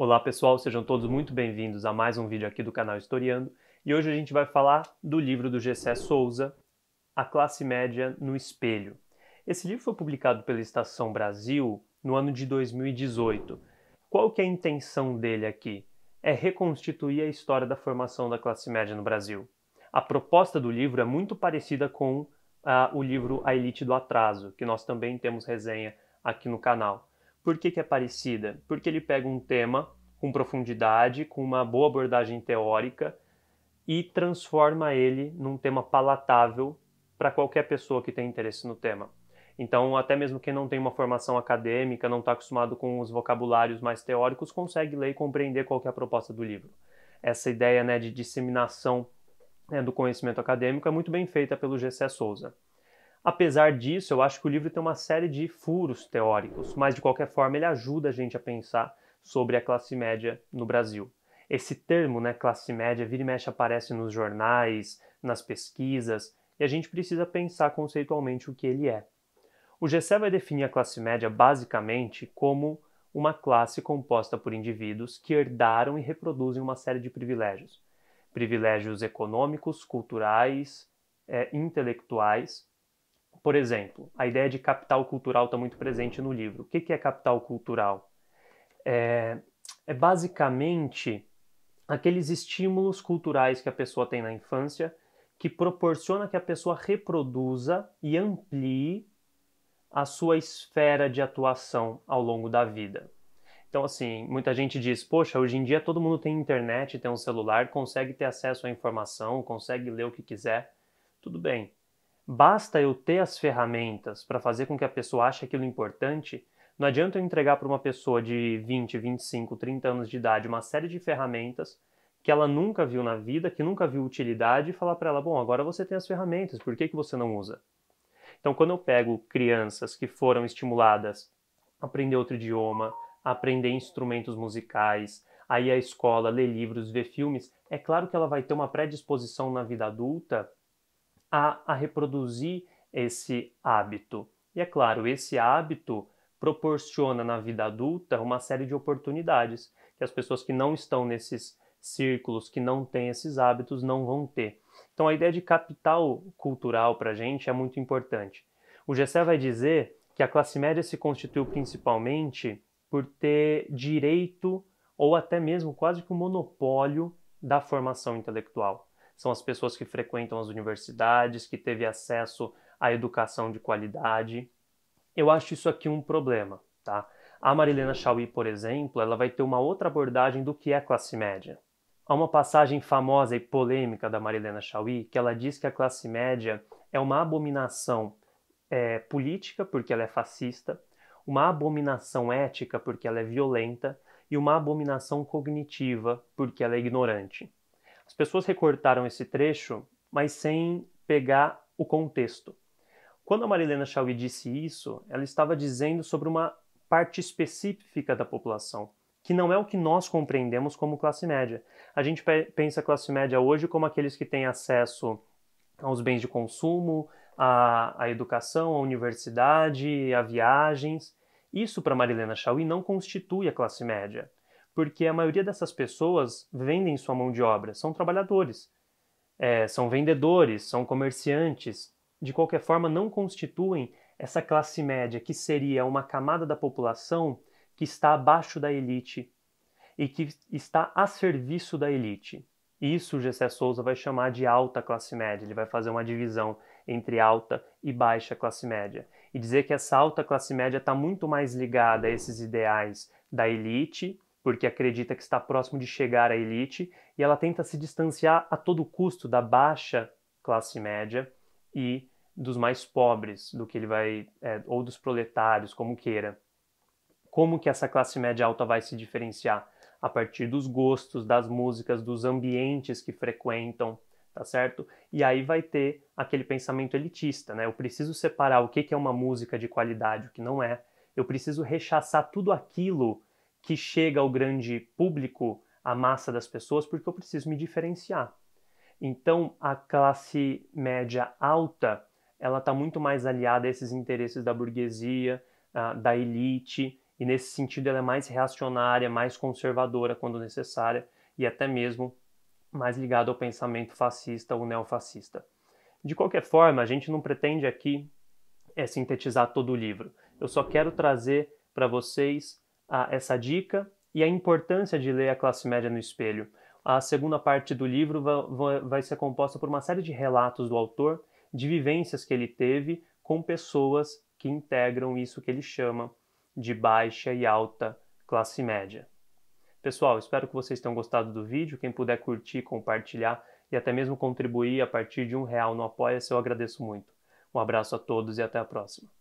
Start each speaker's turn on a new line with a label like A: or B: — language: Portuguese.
A: Olá pessoal, sejam todos muito bem-vindos a mais um vídeo aqui do canal Historiando e hoje a gente vai falar do livro do Gessé Souza, A Classe Média no Espelho. Esse livro foi publicado pela Estação Brasil no ano de 2018. Qual que é a intenção dele aqui? É reconstituir a história da formação da classe média no Brasil. A proposta do livro é muito parecida com uh, o livro A Elite do Atraso, que nós também temos resenha aqui no canal. Por que, que é parecida? Porque ele pega um tema com profundidade, com uma boa abordagem teórica e transforma ele num tema palatável para qualquer pessoa que tem interesse no tema. Então, até mesmo quem não tem uma formação acadêmica, não está acostumado com os vocabulários mais teóricos, consegue ler e compreender qual é a proposta do livro. Essa ideia né, de disseminação né, do conhecimento acadêmico é muito bem feita pelo G.C. Souza. Apesar disso, eu acho que o livro tem uma série de furos teóricos, mas de qualquer forma ele ajuda a gente a pensar sobre a classe média no Brasil. Esse termo, né, classe média, vira e mexe aparece nos jornais, nas pesquisas, e a gente precisa pensar conceitualmente o que ele é. O Gessé vai definir a classe média basicamente como uma classe composta por indivíduos que herdaram e reproduzem uma série de privilégios. Privilégios econômicos, culturais, é, intelectuais, por exemplo, a ideia de capital cultural está muito presente no livro. O que, que é capital cultural? É, é basicamente aqueles estímulos culturais que a pessoa tem na infância que proporciona que a pessoa reproduza e amplie a sua esfera de atuação ao longo da vida. Então, assim, muita gente diz: poxa, hoje em dia todo mundo tem internet, tem um celular, consegue ter acesso à informação, consegue ler o que quiser. Tudo bem. Basta eu ter as ferramentas para fazer com que a pessoa ache aquilo importante. Não adianta eu entregar para uma pessoa de 20, 25, 30 anos de idade uma série de ferramentas que ela nunca viu na vida, que nunca viu utilidade, e falar para ela: bom, agora você tem as ferramentas, por que, que você não usa? Então, quando eu pego crianças que foram estimuladas a aprender outro idioma, a aprender instrumentos musicais, aí a escola ler livros, ver filmes, é claro que ela vai ter uma predisposição na vida adulta a, a reproduzir esse hábito. E é claro, esse hábito proporciona na vida adulta uma série de oportunidades que as pessoas que não estão nesses círculos, que não têm esses hábitos, não vão ter. Então a ideia de capital cultural para a gente é muito importante. O Gessé vai dizer que a classe média se constituiu principalmente por ter direito ou até mesmo quase que o um monopólio da formação intelectual são as pessoas que frequentam as universidades, que teve acesso à educação de qualidade. Eu acho isso aqui um problema, tá? A Marilena Chauí, por exemplo, ela vai ter uma outra abordagem do que é classe média. Há uma passagem famosa e polêmica da Marilena Chauí que ela diz que a classe média é uma abominação é, política, porque ela é fascista, uma abominação ética, porque ela é violenta, e uma abominação cognitiva, porque ela é ignorante. As pessoas recortaram esse trecho, mas sem pegar o contexto. Quando a Marilena Chauí disse isso, ela estava dizendo sobre uma parte específica da população, que não é o que nós compreendemos como classe média. A gente pensa classe média hoje como aqueles que têm acesso aos bens de consumo, à, à educação, à universidade, a viagens. Isso para Marilena Chauí não constitui a classe média porque a maioria dessas pessoas vendem sua mão de obra, são trabalhadores, é, são vendedores, são comerciantes, de qualquer forma não constituem essa classe média que seria uma camada da população que está abaixo da elite e que está a serviço da elite. Isso o Gessé Souza vai chamar de alta classe média, ele vai fazer uma divisão entre alta e baixa classe média. E dizer que essa alta classe média está muito mais ligada a esses ideais da elite porque acredita que está próximo de chegar à elite e ela tenta se distanciar a todo custo da baixa classe média e dos mais pobres, do que ele vai é, ou dos proletários, como queira. Como que essa classe média alta vai se diferenciar a partir dos gostos, das músicas, dos ambientes que frequentam, tá certo? E aí vai ter aquele pensamento elitista, né? Eu preciso separar o que, que é uma música de qualidade, o que não é. Eu preciso rechaçar tudo aquilo que chega ao grande público, à massa das pessoas, porque eu preciso me diferenciar. Então, a classe média alta, ela está muito mais aliada a esses interesses da burguesia, da elite, e nesse sentido ela é mais reacionária, mais conservadora quando necessária, e até mesmo mais ligada ao pensamento fascista ou neofascista. De qualquer forma, a gente não pretende aqui é sintetizar todo o livro. Eu só quero trazer para vocês a essa dica e a importância de ler a classe média no espelho. A segunda parte do livro vai ser composta por uma série de relatos do autor, de vivências que ele teve com pessoas que integram isso que ele chama de baixa e alta classe média. Pessoal, espero que vocês tenham gostado do vídeo. Quem puder curtir, compartilhar e até mesmo contribuir a partir de um real no Apoia-se, eu agradeço muito. Um abraço a todos e até a próxima.